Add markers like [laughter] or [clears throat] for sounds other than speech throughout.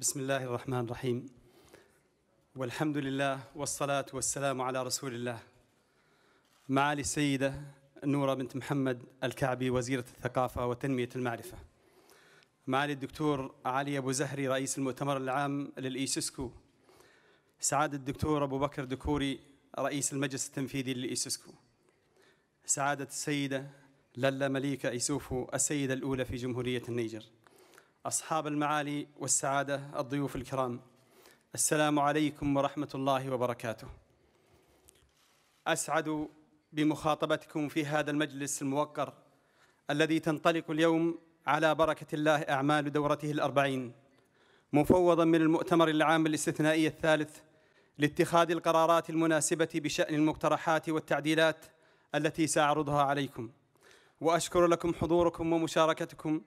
بسم الله الرحمن الرحيم والحمد لله والصلاة والسلام على رسول الله معالي السيدة نورة بنت محمد الكعبي وزيرة الثقافة وتنمية المعرفة معالي الدكتور علي أبو زهري رئيس المؤتمر العام للإيسسكو سعادة الدكتور أبو بكر دكوري رئيس المجلس التنفيذي للإيسسكو سعادة السيدة للا مليكة إيسوفو السيدة الأولى في جمهورية النيجر أصحاب المعالي والسعادة الضيوف الكرام السلام عليكم ورحمة الله وبركاته أسعد بمخاطبتكم في هذا المجلس الموقر الذي تنطلق اليوم على بركة الله أعمال دورته الأربعين مفوضا من المؤتمر العام الاستثنائي الثالث لاتخاذ القرارات المناسبة بشأن المقترحات والتعديلات التي سأعرضها عليكم وأشكر لكم حضوركم ومشاركتكم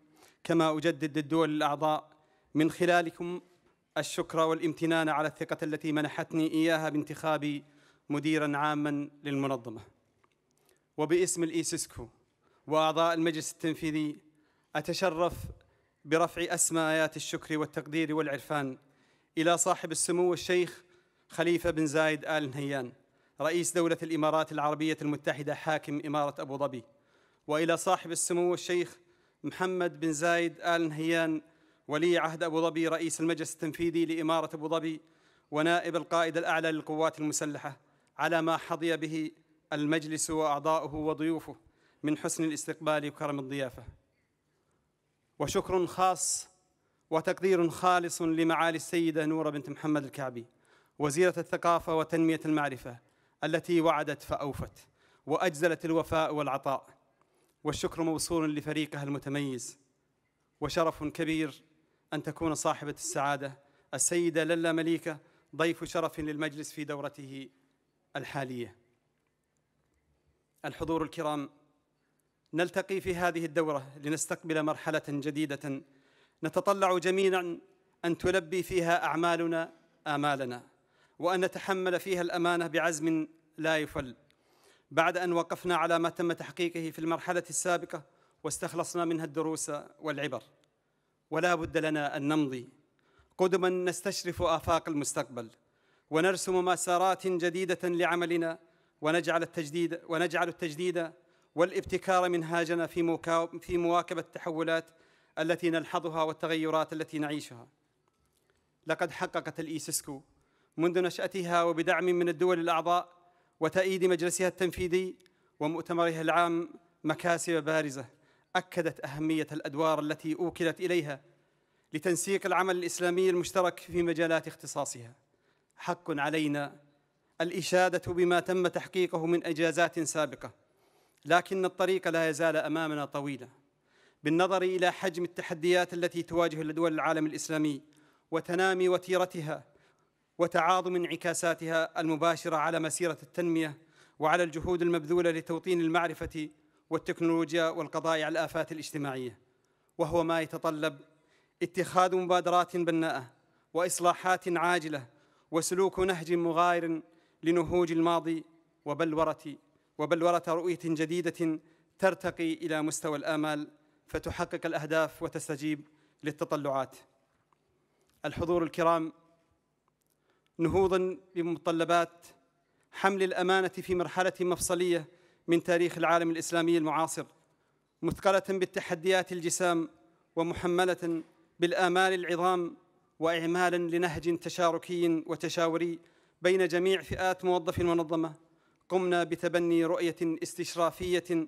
كما أجدد للدول الأعضاء من خلالكم الشكر والامتنان على الثقة التي منحتني إياها بانتخابي مديرا عاما للمنظمة وباسم الإيسسكو وأعضاء المجلس التنفيذي أتشرف برفع أسماء آيات الشكر والتقدير والعرفان إلى صاحب السمو الشيخ خليفة بن زايد آل نهيان رئيس دولة الإمارات العربية المتحدة حاكم إمارة أبو ظبي وإلى صاحب السمو الشيخ محمد بن زايد آل نهيان ولي عهد أبو ظبي رئيس المجلس التنفيذي لإمارة أبو ظبي ونائب القائد الأعلى للقوات المسلحة على ما حظي به المجلس وأعضاؤه وضيوفه من حسن الاستقبال وكرم الضيافة وشكر خاص وتقدير خالص لمعالي السيدة نورة بنت محمد الكعبي وزيرة الثقافة وتنمية المعرفة التي وعدت فأوفت وأجزلت الوفاء والعطاء والشكر موصول لفريقها المتميز وشرف كبير أن تكون صاحبة السعادة السيدة للا مليكة ضيف شرف للمجلس في دورته الحالية الحضور الكرام نلتقي في هذه الدورة لنستقبل مرحلة جديدة نتطلع جميعا أن تلبي فيها أعمالنا آمالنا وأن نتحمل فيها الأمانة بعزم لا يفل بعد أن وقفنا على ما تم تحقيقه في المرحلة السابقة واستخلصنا منها الدروس والعبر ولا بد لنا أن نمضي قدما نستشرف آفاق المستقبل ونرسم مسارات جديدة لعملنا ونجعل التجديد ونجعل التجديد والابتكار منهاجنا في في مواكبة التحولات التي نلحظها والتغيرات التي نعيشها. لقد حققت الإيسسكو منذ نشأتها وبدعم من الدول الأعضاء وتأييد مجلسها التنفيذي ومؤتمرها العام مكاسب بارزة أكدت أهمية الأدوار التي أوكلت إليها لتنسيق العمل الإسلامي المشترك في مجالات اختصاصها حق علينا الإشادة بما تم تحقيقه من إجازات سابقة لكن الطريق لا يزال أمامنا طويلا بالنظر إلى حجم التحديات التي تواجه دول العالم الإسلامي وتنامي وتيرتها وتعاظم انعكاساتها المباشره على مسيره التنميه وعلى الجهود المبذوله لتوطين المعرفه والتكنولوجيا والقضاء على الافات الاجتماعيه وهو ما يتطلب اتخاذ مبادرات بناءه واصلاحات عاجله وسلوك نهج مغاير لنهوج الماضي وبلوره وبلوره رؤيه جديده ترتقي الى مستوى الامال فتحقق الاهداف وتستجيب للتطلعات الحضور الكرام نهوضا بمتطلبات حمل الامانه في مرحله مفصليه من تاريخ العالم الاسلامي المعاصر مثقله بالتحديات الجسام ومحمله بالامال العظام واعمالا لنهج تشاركي وتشاوري بين جميع فئات موظف المنظمه قمنا بتبني رؤيه استشرافيه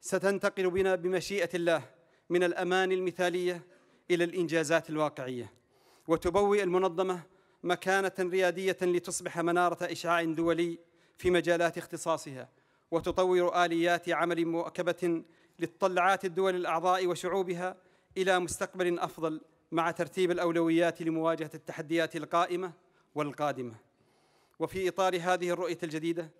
ستنتقل بنا بمشيئه الله من الامان المثاليه الى الانجازات الواقعيه وتبوئ المنظمه مكانة ريادية لتصبح منارة إشعاع دولي في مجالات اختصاصها وتطور آليات عمل مواكبة للطلعات الدول الأعضاء وشعوبها إلى مستقبل أفضل مع ترتيب الأولويات لمواجهة التحديات القائمة والقادمة وفي إطار هذه الرؤية الجديدة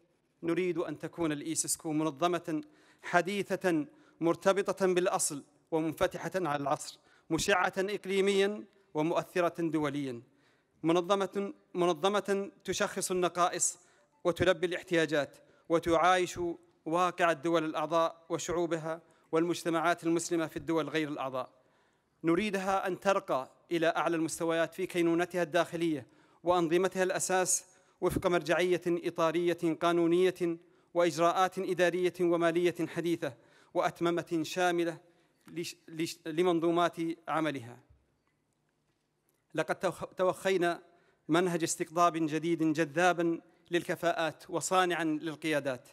نريد أن تكون الإيسسكو منظمة حديثة مرتبطة بالأصل ومنفتحة على العصر مشعة إقليمياً ومؤثرة دولياً منظمة منظمة تشخص النقائص وتلبي الاحتياجات وتعايش واقع الدول الأعضاء وشعوبها والمجتمعات المسلمة في الدول غير الأعضاء نريدها أن ترقى إلى أعلى المستويات في كينونتها الداخلية وأنظمتها الأساس وفق مرجعية إطارية قانونية وإجراءات إدارية ومالية حديثة وأتممة شاملة لمنظومات عملها لقد توخينا منهج استقطاب جديد جذابا للكفاءات وصانعا للقيادات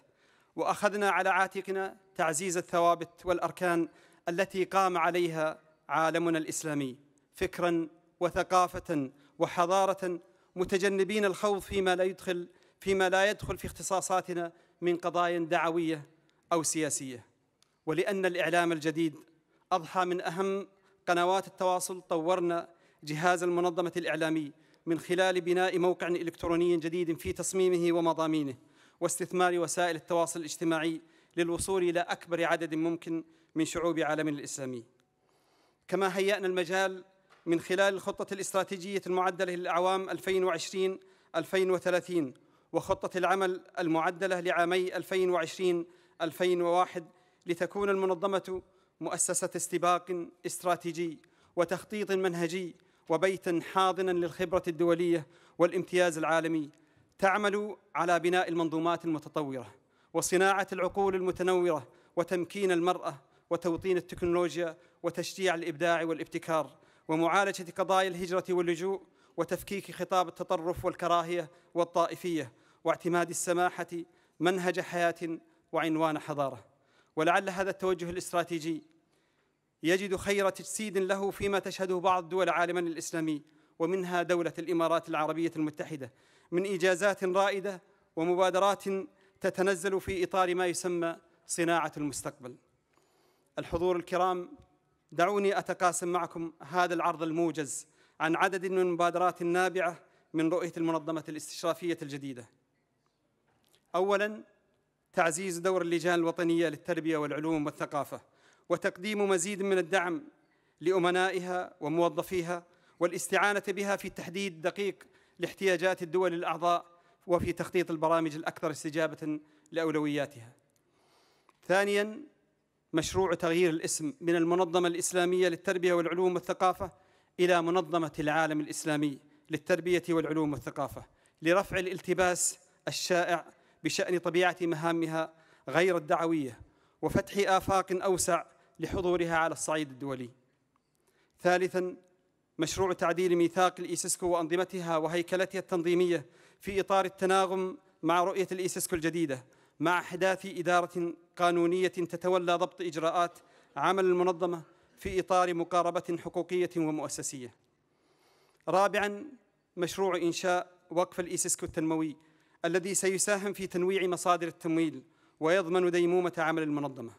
واخذنا على عاتقنا تعزيز الثوابت والاركان التي قام عليها عالمنا الاسلامي فكرا وثقافه وحضاره متجنبين الخوض فيما لا يدخل فيما لا يدخل في اختصاصاتنا من قضايا دعويه او سياسيه ولان الاعلام الجديد اضحى من اهم قنوات التواصل طورنا جهاز المنظمة الإعلامي من خلال بناء موقع إلكتروني جديد في تصميمه ومضامينه واستثمار وسائل التواصل الاجتماعي للوصول إلى أكبر عدد ممكن من شعوب عالمنا الإسلامي كما هيأنا المجال من خلال الخطة الاستراتيجية المعدلة للأعوام 2020 2030 وخطة العمل المعدلة لعامي 2020 2001 لتكون المنظمة مؤسسة استباق استراتيجي وتخطيط منهجي وبيتا حاضنا للخبرة الدولية والامتياز العالمي تعمل على بناء المنظومات المتطورة وصناعة العقول المتنورة وتمكين المرأة وتوطين التكنولوجيا وتشجيع الإبداع والابتكار ومعالجة قضايا الهجرة واللجوء وتفكيك خطاب التطرف والكراهية والطائفية واعتماد السماحة منهج حياة وعنوان حضارة ولعل هذا التوجه الاستراتيجي يجد خير تجسيد له فيما تشهده بعض دول عالمنا الإسلامي ومنها دولة الإمارات العربية المتحدة من إجازات رائدة ومبادرات تتنزل في إطار ما يسمى صناعة المستقبل الحضور الكرام دعوني أتقاسم معكم هذا العرض الموجز عن عدد من المبادرات النابعة من رؤية المنظمة الاستشرافية الجديدة أولاً تعزيز دور اللجان الوطنية للتربية والعلوم والثقافة وتقديم مزيد من الدعم لأمنائها وموظفيها والاستعانة بها في تحديد دقيق لاحتياجات الدول الأعضاء وفي تخطيط البرامج الأكثر استجابة لأولوياتها ثانياً مشروع تغيير الاسم من المنظمة الإسلامية للتربية والعلوم والثقافة إلى منظمة العالم الإسلامي للتربية والعلوم والثقافة لرفع الالتباس الشائع بشأن طبيعة مهامها غير الدعوية وفتح آفاق أوسع لحضورها على الصعيد الدولي ثالثا مشروع تعديل ميثاق الايسسكو وأنظمتها وهيكلتها التنظيمية في إطار التناغم مع رؤية الايسسكو الجديدة مع إحداث إدارة قانونية تتولى ضبط إجراءات عمل المنظمة في إطار مقاربة حقوقية ومؤسسية رابعا مشروع إنشاء وقف الايسسكو التنموي الذي سيساهم في تنويع مصادر التمويل ويضمن ديمومة عمل المنظمة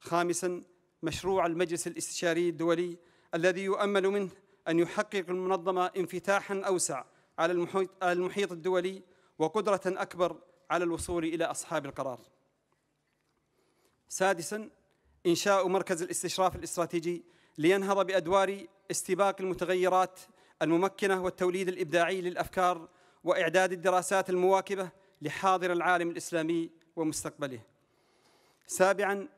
خامساً مشروع المجلس الاستشاري الدولي الذي يؤمل منه أن يحقق المنظمة انفتاحا أوسع على المحيط الدولي وقدرة أكبر على الوصول إلى أصحاب القرار سادسا إنشاء مركز الاستشراف الاستراتيجي لينهض بأدوار استباق المتغيرات الممكنة والتوليد الإبداعي للأفكار وإعداد الدراسات المواكبة لحاضر العالم الإسلامي ومستقبله سابعا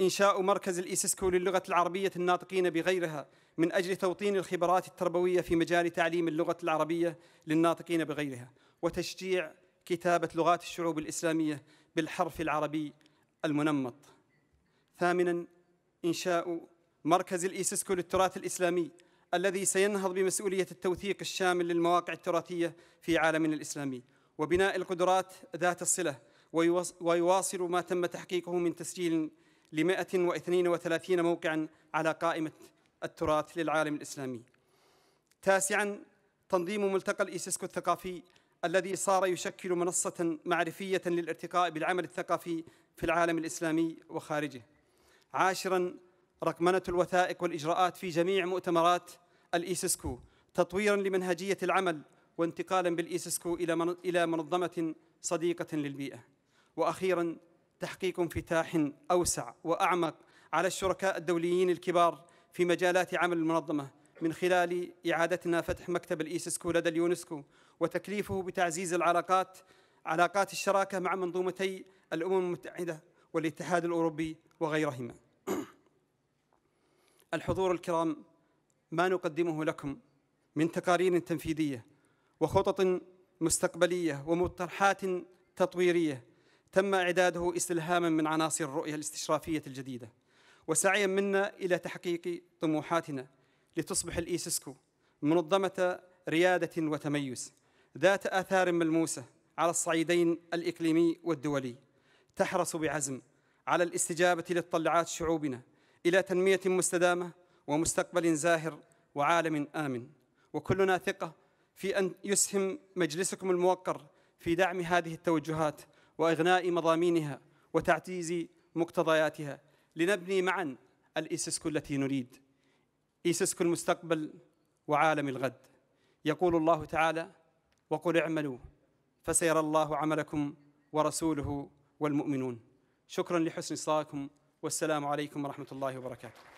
إنشاء مركز الإيسسكو للغة العربية الناطقين بغيرها من أجل توطين الخبرات التربوية في مجال تعليم اللغة العربية للناطقين بغيرها وتشجيع كتابة لغات الشعوب الإسلامية بالحرف العربي المنمط ثامنا إنشاء مركز الإيسسكو للتراث الإسلامي الذي سينهض بمسؤولية التوثيق الشامل للمواقع التراثية في عالمنا الإسلامي وبناء القدرات ذات الصلة ويواصل ما تم تحقيقه من تسجيل ل 132 موقعا على قائمة التراث للعالم الإسلامي تاسعا تنظيم ملتقى الإيسيسكو الثقافي الذي صار يشكل منصة معرفية للارتقاء بالعمل الثقافي في العالم الإسلامي وخارجه عاشرا رقمنة الوثائق والإجراءات في جميع مؤتمرات الإيسيسكو تطويرا لمنهجية العمل وانتقالا بالإيسيسكو إلى منظمة صديقة للبيئة وأخيرا تحقيق انفتاح أوسع وأعمق على الشركاء الدوليين الكبار في مجالات عمل المنظمة من خلال إعادتنا فتح مكتب الإيسسكو لدى اليونسكو وتكليفه بتعزيز العلاقات علاقات الشراكة مع منظومتي الأمم المتحدة والاتحاد الأوروبي وغيرهما [clears throat] الحضور الكرام ما نقدمه لكم من تقارير تنفيذية وخطط مستقبلية ومطرحات تطويرية تم إعداده استلهاما من عناصر الرؤية الاستشرافية الجديدة وسعيا منا إلى تحقيق طموحاتنا لتصبح الإيسسكو منظمة ريادة وتميز ذات آثار ملموسة على الصعيدين الإقليمي والدولي تحرص بعزم على الاستجابة للطلعات شعوبنا إلى تنمية مستدامة ومستقبل زاهر وعالم آمن وكلنا ثقة في أن يسهم مجلسكم الموقر في دعم هذه التوجهات واغناء مضامينها وتعزيز مقتضياتها لنبني معا الايسسكو التي نريد ايسسكو المستقبل وعالم الغد يقول الله تعالى وقل اعملوا فسيرى الله عملكم ورسوله والمؤمنون شكرا لحسن صلاحكم والسلام عليكم ورحمه الله وبركاته